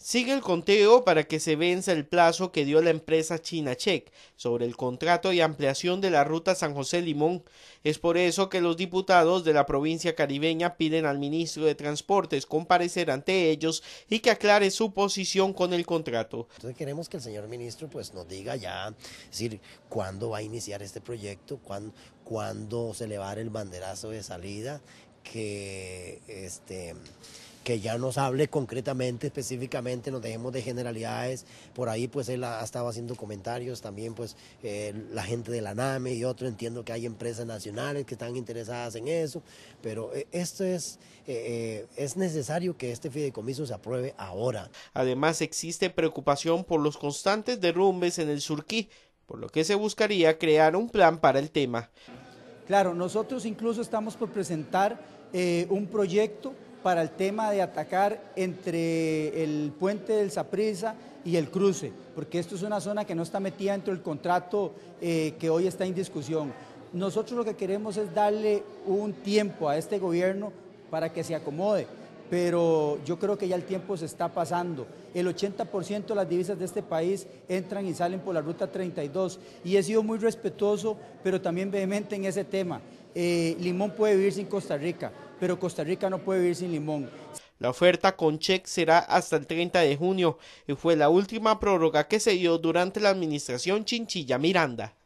Sigue el conteo para que se vence el plazo que dio la empresa china Check sobre el contrato y ampliación de la ruta San José Limón. Es por eso que los diputados de la provincia caribeña piden al ministro de Transportes comparecer ante ellos y que aclare su posición con el contrato. Entonces queremos que el señor ministro pues nos diga ya, cuándo va a iniciar este proyecto, cuándo, cuándo se le va a dar el banderazo de salida, que este que ya nos hable concretamente, específicamente, nos dejemos de generalidades. Por ahí, pues él ha, estado haciendo comentarios también, pues eh, la gente de la NAME y otro. Entiendo que hay empresas nacionales que están interesadas en eso, pero eh, esto es, eh, es necesario que este fideicomiso se apruebe ahora. Además, existe preocupación por los constantes derrumbes en el Surquí, por lo que se buscaría crear un plan para el tema. Claro, nosotros incluso estamos por presentar un proyecto para el tema de atacar entre el puente del Saprisa y el cruce, porque esto es una zona que no está metida dentro del contrato eh, que hoy está en discusión. Nosotros lo que queremos es darle un tiempo a este gobierno para que se acomode pero yo creo que ya el tiempo se está pasando. El 80% de las divisas de este país entran y salen por la ruta 32 y he sido muy respetuoso, pero también vehemente en ese tema. Eh, limón puede vivir sin Costa Rica, pero Costa Rica no puede vivir sin limón. La oferta con cheque será hasta el 30 de junio y fue la última prórroga que se dio durante la administración Chinchilla Miranda.